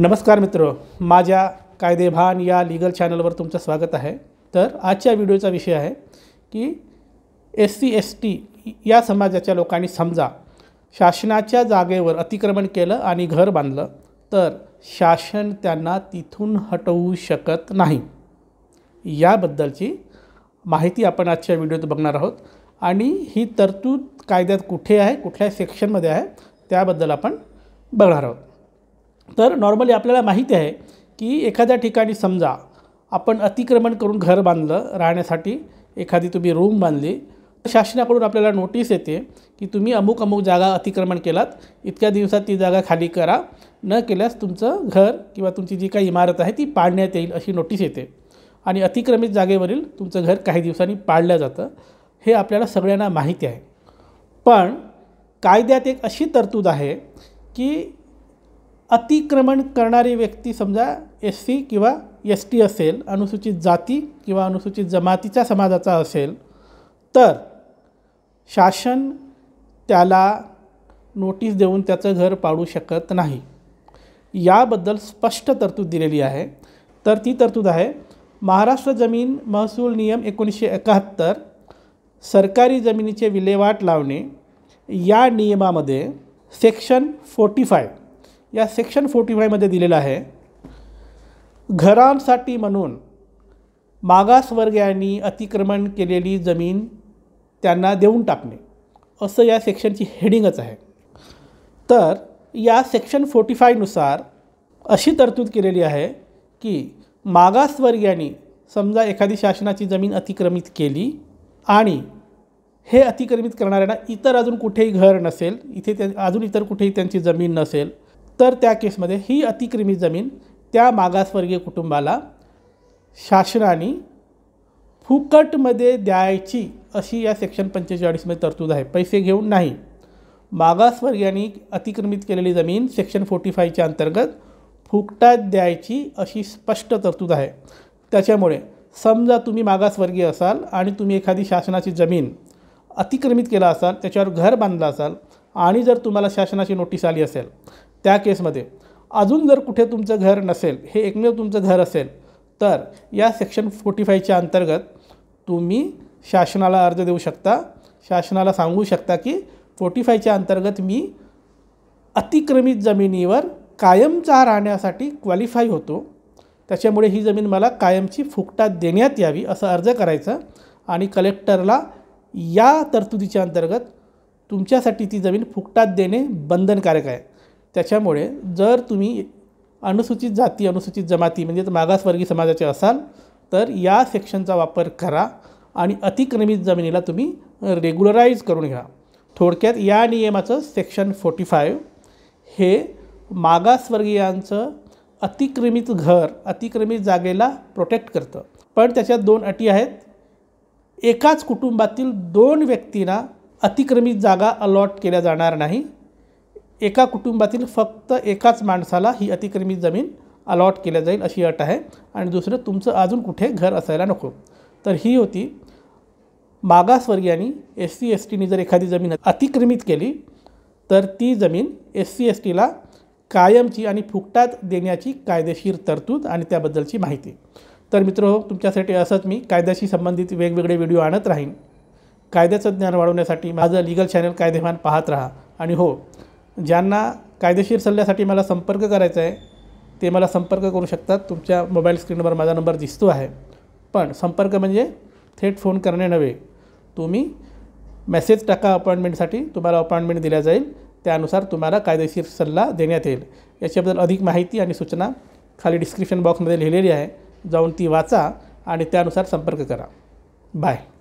नमस्कार मित्र माझ्या कायदेभान या लीगल चॅनलवर तुमचं स्वागत आहे तर आजच्या व्हिडिओचा विषय आहे की एस सी एस टी या समाजाच्या लोकांनी समजा शासनाच्या जागेवर अतिक्रमण केलं आणि घर बांधलं तर शासन त्यांना तिथून हटवू शकत नाही याबद्दलची माहिती आपण आजच्या व्हिडिओत बघणार आहोत आणि ही तरतूद कायद्यात कुठे आहे कुठल्या सेक्शनमध्ये आहे त्याबद्दल आपण बघणार आहोत तर नॉर्मली आपल्याला माहिती आहे की एखाद्या ठिकाणी समजा आपण अतिक्रमण करून घर बांधलं राहण्यासाठी एखादी तुम्ही रूम बांधली शासनाकडून आपल्याला नोटीस येते की तुम्ही अमुक अमुक जागा अतिक्रमण केलात इतक्या दिवसात ती जागा खाली करा न केल्यास तुमचं घर किंवा तुमची जी काही इमारत आहे ती पाडण्यात येईल अशी नोटीस येते आणि अतिक्रमित जागेवरील तुमचं घर काही दिवसांनी पाळलं जातं हे आपल्याला सगळ्यांना माहिती आहे पण कायद्यात एक अशी तरतूद आहे की अतिक्रमण करणारी व्यक्ती समजा एस सी किंवा एस टी असेल अनुसूचित जाती किंवा अनुसूचित जमातीच्या समाजाचा असेल तर शासन त्याला नोटीस देऊन त्याचं घर पाडू शकत नाही याबद्दल स्पष्ट तरतूद दिलेली आहे तर ती तरतूद आहे महाराष्ट्र जमीन महसूल नियम एकोणीसशे एकाहत्तर सरकारी जमिनीचे विल्हेवाट लावणे या नियमामध्ये सेक्शन फोर्टी फाय या सेक्शन फोर्टी फायमध्ये दिलेलं आहे घरांसाठी म्हणून मागासवर्गीयांनी अतिक्रमण केलेली जमीन त्यांना देऊन टाकणे असं या सेक्शनची हेडिंगच आहे तर या सेक्शन फोर्टी फायनुसार अशी तरतूद केलेली आहे की मागासवर्गीयांनी समजा एखादी शासनाची जमीन अतिक्रमित केली आणि हे अतिक्रमित करणाऱ्यांना इतर अजून कुठेही घर नसेल इथे त्या अजून इतर कुठेही त्यांची जमीन नसेल तर त्या केसमध्ये ही अतिक्रमित जमीन त्या मागासवर्गीय कुटुंबाला शासनाने फुकटमध्ये द्यायची अशी या सेक्शन पंचेचाळीसमध्ये तरतूद आहे पैसे घेऊन नाही मागासवर्गीयांनी अतिक्रमित केलेली जमीन सेक्शन फोर्टी फायच्या अंतर्गत फुकटात द्यायची अशी स्पष्ट तरतूद आहे त्याच्यामुळे समजा तुम्ही मागासवर्गीय असाल आणि तुम्ही एखादी शासनाची जमीन अतिक्रमित केला असाल त्याच्यावर घर बांधलं असाल आणि जर तुम्हाला शासनाची नोटीस आली असेल त्या केसमध्ये अजून जर कुठे तुमचं घर नसेल हे एकमेव तुमचं घर असेल तर या सेक्शन फोर्टी फायच्या अंतर्गत तुम्ही शासनाला अर्ज देऊ शकता शासनाला सांगू शकता की फोर्टी फायच्या अंतर्गत मी अतिक्रमित जमिनीवर कायमचा राहण्यासाठी क्वालिफाय होतो त्याच्यामुळे ही जमीन मला कायमची फुकटा देण्यात यावी असं अर्ज करायचा आणि कलेक्टरला या तरतुदीच्या अंतर्गत तुमच्यासाठी ती जमीन फुकटात देणे बंधनकारक आहे त्याच्यामुळे जर तुम्ही अनुसूचित जाती अनुसूचित जमाती म्हणजेच मागासवर्गीय समाजाचे असाल तर या सेक्शनचा वापर करा आणि अतिक्रमित जमिनीला तुम्ही रेग्युलराईज करून घ्या थोडक्यात या नियमाचं सेक्शन फोर्टी फाईव्ह हे मागासवर्गीयांचं अतिक्रमित घर अतिक्रमित जागेला प्रोटेक्ट करतं पण त्याच्यात दोन अटी आहेत एकाच कुटुंबातील दोन व्यक्तींना अतिक्रमित जागा अलॉट केल्या जाणार नाही एका कुटुंबातील फक्त एकाच माणसाला ही अतिक्रमित जमीन अलॉट केल्या जाईल अशी अट आहे आणि दुसरं तुमचं अजून कुठे घर असायला नको तर ही होती मागासवर्गीयांनी एस सी एस टीने जर एखादी जमीन अतिक्रमित केली तर ती जमीन एस सी एस टीला कायमची आणि फुकटात देण्याची कायदेशीर तरतूद आणि त्याबद्दलची माहिती तर मित्रो तुमच्यासाठी असंच मी कायद्याशी संबंधित वेगवेगळे व्हिडिओ आणत राहीन कायद्याचं ज्ञान वाढवण्यासाठी माझं लिगल चॅनल कायदेवान पाहत राहा आणि हो ज्यांना कायदेशीर सल्ल्यासाठी मला संपर्क करायचा आहे ते मला संपर्क करू शकतात तुमच्या मोबाईल स्क्रीनवर माझा नंबर दिसतो आहे पण संपर्क म्हणजे थेट फोन करणे नव्हे तुम्ही मेसेज टाका अपॉइंटमेंटसाठी तुम्हाला अपॉइंटमेंट दिल्या जाईल त्यानुसार तुम्हाला कायदेशीर सल्ला देण्यात येईल याच्याबद्दल अधिक माहिती आणि सूचना खाली डिस्क्रिप्शन बॉक्समध्ये लिहिलेली आहे जाऊन ती वाचा आणि त्यानुसार संपर्क करा बाय